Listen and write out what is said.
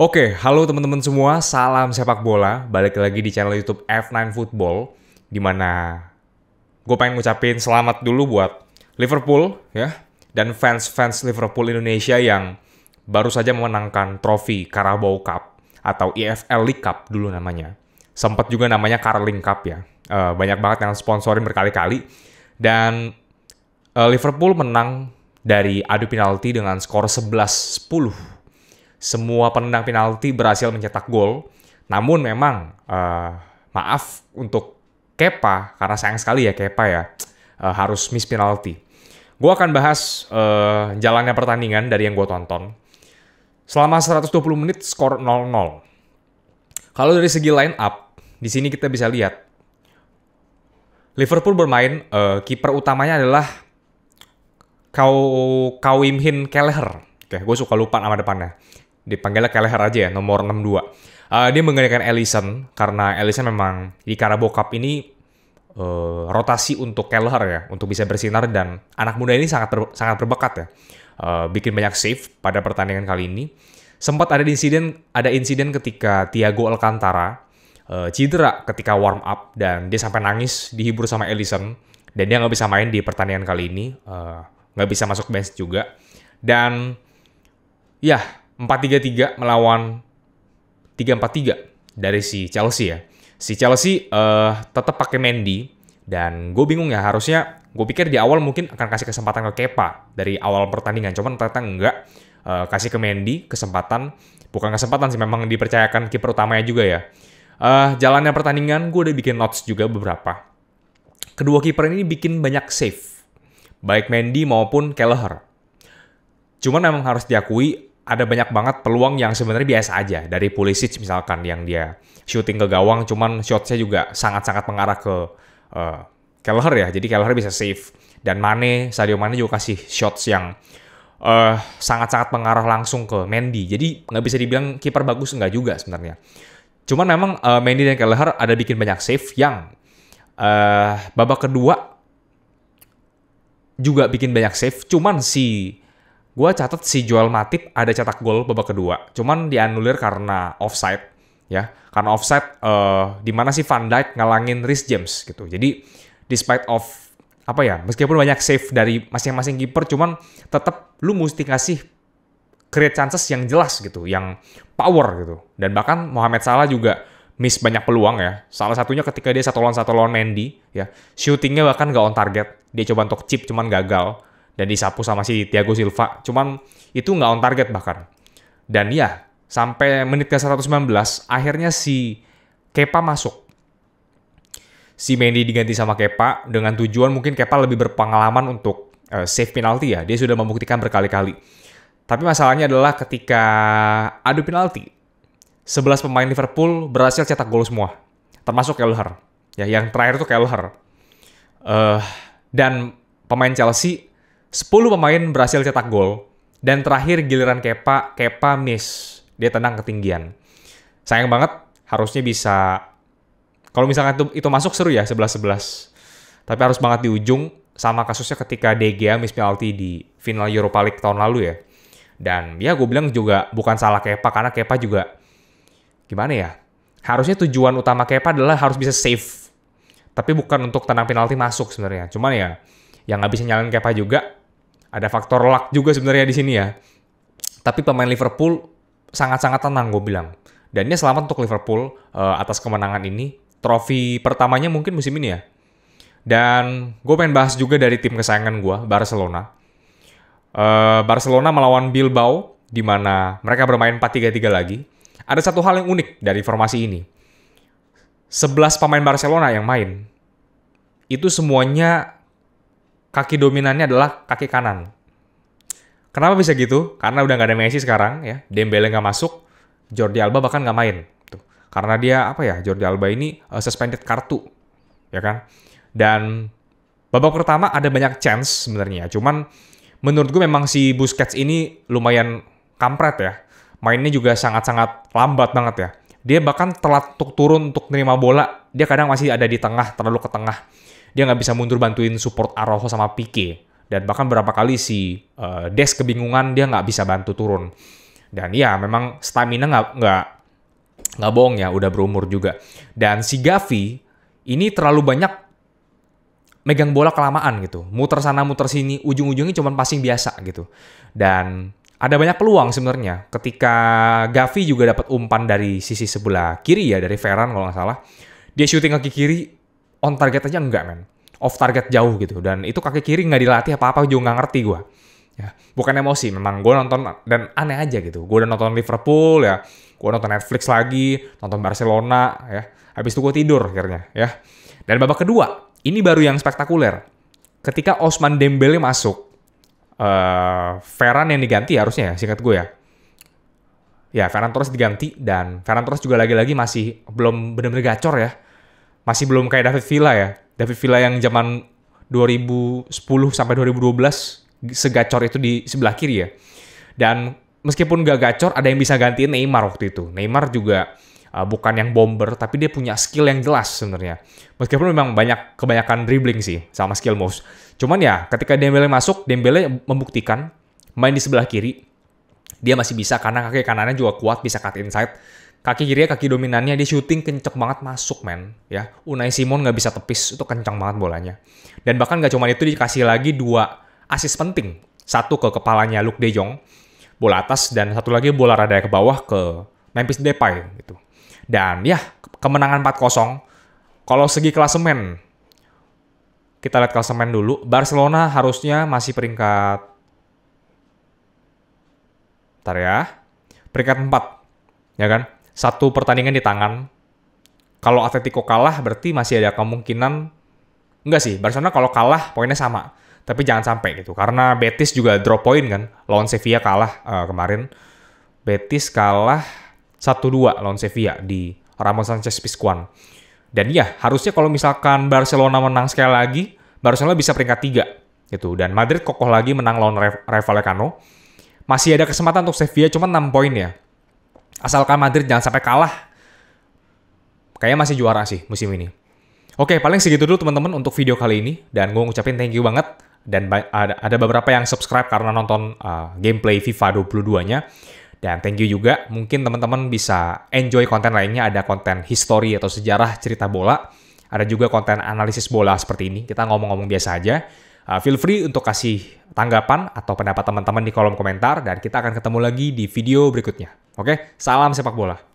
Oke, halo teman-teman semua, salam sepak bola. Balik lagi di channel YouTube F9 Football, di mana gue pengen ngucapin selamat dulu buat Liverpool ya dan fans-fans Liverpool Indonesia yang baru saja memenangkan trofi Carabao Cup atau EFL League Cup dulu namanya. Sempat juga namanya Carling Cup ya. E, banyak banget yang sponsorin berkali-kali dan e, Liverpool menang dari adu penalti dengan skor 11-10 semua penendang penalti berhasil mencetak gol. Namun memang uh, maaf untuk Kepa karena sayang sekali ya Kepa ya uh, harus miss penalti. Gue akan bahas uh, jalannya pertandingan dari yang gue tonton. Selama 120 menit skor 0-0. Kalau dari segi line up, di sini kita bisa lihat Liverpool bermain uh, kiper utamanya adalah Kau Kauimhin Kelleher. Oke, gue suka lupa nama depannya dipanggilnya Kelleher aja ya, nomor 62. Uh, eh, dia menggantikan Ellison karena Ellison memang di Carabao ini uh, rotasi untuk Kelleher ya, untuk bisa bersinar dan anak muda ini sangat ber, sangat berbakat ya. Uh, bikin banyak save pada pertandingan kali ini. Sempat ada insiden ada insiden ketika Thiago Alcantara uh, cedera ketika warm up dan dia sampai nangis dihibur sama Ellison dan dia nggak bisa main di pertandingan kali ini, nggak uh, bisa masuk bench juga dan ya 4-3-3 melawan 3-4-3 dari si Chelsea ya. Si Chelsea uh, eh, tetap pakai Mendy dan gue bingung ya harusnya gue pikir di awal mungkin akan kasih kesempatan ke Kepa dari awal pertandingan. Cuman ternyata enggak uh, kasih ke Mendy kesempatan bukan kesempatan sih memang dipercayakan kiper utamanya juga ya. Uh, jalannya pertandingan gue udah bikin notes juga beberapa. Kedua kiper ini bikin banyak save baik Mendy maupun Kelleher. Cuman memang harus diakui ada banyak banget peluang yang sebenarnya biasa aja dari Pulisic misalkan yang dia shooting ke gawang cuman shotnya juga sangat-sangat mengarah ke uh, ya jadi Keller bisa save dan Mane Sadio Mane juga kasih shots yang uh, sangat-sangat mengarah langsung ke Mendy jadi nggak bisa dibilang kiper bagus nggak juga sebenarnya cuman memang uh, Mendy dan Keller ada bikin banyak save yang uh, babak kedua juga bikin banyak save cuman si Gue catat si Joel Matip ada cetak gol babak kedua, cuman dianulir karena offside ya, karena offside uh, di mana si Van Dijk ngalangin Rhys James gitu. Jadi despite of apa ya, meskipun banyak save dari masing-masing kiper, cuman tetap lu mesti ngasih create chances yang jelas gitu, yang power gitu. Dan bahkan Mohamed Salah juga miss banyak peluang ya. Salah satunya ketika dia satu lawan satu lawan Mendy ya, shootingnya bahkan gak on target. Dia coba untuk chip cuman gagal dan disapu sama si Thiago Silva. Cuman itu nggak on target bahkan. Dan ya, sampai menit ke 119 akhirnya si Kepa masuk. Si Mendy diganti sama Kepa dengan tujuan mungkin Kepa lebih berpengalaman untuk uh, save penalti ya. Dia sudah membuktikan berkali-kali. Tapi masalahnya adalah ketika adu penalti, 11 pemain Liverpool berhasil cetak gol semua, termasuk Kelleher. Ya, yang terakhir itu Kelleher. Uh, dan pemain Chelsea 10 pemain berhasil cetak gol. Dan terakhir giliran Kepa, Kepa miss. Dia tenang ketinggian. Sayang banget, harusnya bisa... Kalau misalkan itu, itu masuk seru ya, 11-11. Tapi harus banget di ujung, sama kasusnya ketika De miss penalti di final Europa League tahun lalu ya. Dan ya gue bilang juga bukan salah Kepa, karena Kepa juga... Gimana ya? Harusnya tujuan utama Kepa adalah harus bisa save. Tapi bukan untuk tenang penalti masuk sebenarnya. Cuman ya, yang nggak bisa nyalain Kepa juga, ada faktor luck juga sebenarnya di sini ya. Tapi pemain Liverpool sangat-sangat tenang gue bilang. Dan ini selamat untuk Liverpool uh, atas kemenangan ini. Trofi pertamanya mungkin musim ini ya. Dan gue pengen bahas juga dari tim kesayangan gue, Barcelona. Uh, Barcelona melawan Bilbao, di mana mereka bermain 4-3-3 lagi. Ada satu hal yang unik dari formasi ini. 11 pemain Barcelona yang main, itu semuanya kaki dominannya adalah kaki kanan. Kenapa bisa gitu? Karena udah nggak ada Messi sekarang ya. Dembele nggak masuk, Jordi Alba bahkan nggak main. Tuh. Gitu. Karena dia apa ya? Jordi Alba ini uh, suspended kartu, ya kan? Dan babak pertama ada banyak chance sebenarnya. Cuman menurut gue memang si Busquets ini lumayan kampret ya. Mainnya juga sangat-sangat lambat banget ya. Dia bahkan telat untuk turun untuk nerima bola. Dia kadang masih ada di tengah, terlalu ke tengah dia nggak bisa mundur bantuin support Arojo sama Pique dan bahkan berapa kali si uh, Des kebingungan dia nggak bisa bantu turun dan ya memang stamina nggak nggak nggak bohong ya udah berumur juga dan si Gavi ini terlalu banyak megang bola kelamaan gitu muter sana muter sini ujung-ujungnya cuma passing biasa gitu dan ada banyak peluang sebenarnya ketika Gavi juga dapat umpan dari sisi sebelah kiri ya dari Ferran kalau nggak salah dia syuting kaki kiri on target aja enggak men off target jauh gitu dan itu kaki kiri nggak dilatih apa apa juga nggak ngerti gue ya bukan emosi memang gue nonton dan aneh aja gitu gue udah nonton Liverpool ya gue nonton Netflix lagi nonton Barcelona ya habis itu gue tidur akhirnya ya dan babak kedua ini baru yang spektakuler ketika Osman Dembele masuk uh, Ferran yang diganti harusnya ya singkat gue ya ya Ferran terus diganti dan Ferran terus juga lagi-lagi masih belum benar-benar gacor ya masih belum kayak David Villa ya. David Villa yang zaman 2010 sampai 2012 segacor itu di sebelah kiri ya. Dan meskipun gak gacor, ada yang bisa gantiin Neymar waktu itu. Neymar juga uh, bukan yang bomber, tapi dia punya skill yang jelas sebenarnya. Meskipun memang banyak kebanyakan dribbling sih sama skill moves. Cuman ya ketika Dembele masuk, Dembele membuktikan main di sebelah kiri, dia masih bisa karena kaki kanannya juga kuat, bisa cut inside kaki kirinya kaki dominannya dia syuting kenceng banget masuk men ya Unai Simon nggak bisa tepis itu kencang banget bolanya dan bahkan nggak cuma itu dikasih lagi dua asis penting satu ke kepalanya Luke De Jong bola atas dan satu lagi bola rada ke bawah ke Memphis Depay gitu dan ya kemenangan 4-0 kalau segi klasemen kita lihat klasemen dulu Barcelona harusnya masih peringkat ntar ya. Peringkat 4. Ya kan? satu pertandingan di tangan. Kalau Atletico kalah berarti masih ada kemungkinan enggak sih Barcelona kalau kalah poinnya sama. Tapi jangan sampai gitu karena Betis juga drop poin kan lawan Sevilla kalah uh, kemarin. Betis kalah 1-2 lawan Sevilla di Ramon Sanchez Pizjuan. Dan ya, harusnya kalau misalkan Barcelona menang sekali lagi, Barcelona bisa peringkat 3 gitu. Dan Madrid kokoh lagi menang lawan Rayo Vallecano. Masih ada kesempatan untuk Sevilla cuma 6 poin ya asalkan Madrid jangan sampai kalah. Kayaknya masih juara sih musim ini. Oke, paling segitu dulu teman-teman untuk video kali ini. Dan gue ngucapin thank you banget. Dan ada, ada beberapa yang subscribe karena nonton uh, gameplay FIFA 22-nya. Dan thank you juga. Mungkin teman-teman bisa enjoy konten lainnya. Ada konten history atau sejarah cerita bola. Ada juga konten analisis bola seperti ini. Kita ngomong-ngomong biasa aja. Uh, feel free untuk kasih tanggapan atau pendapat teman-teman di kolom komentar dan kita akan ketemu lagi di video berikutnya. Oke, salam sepak bola.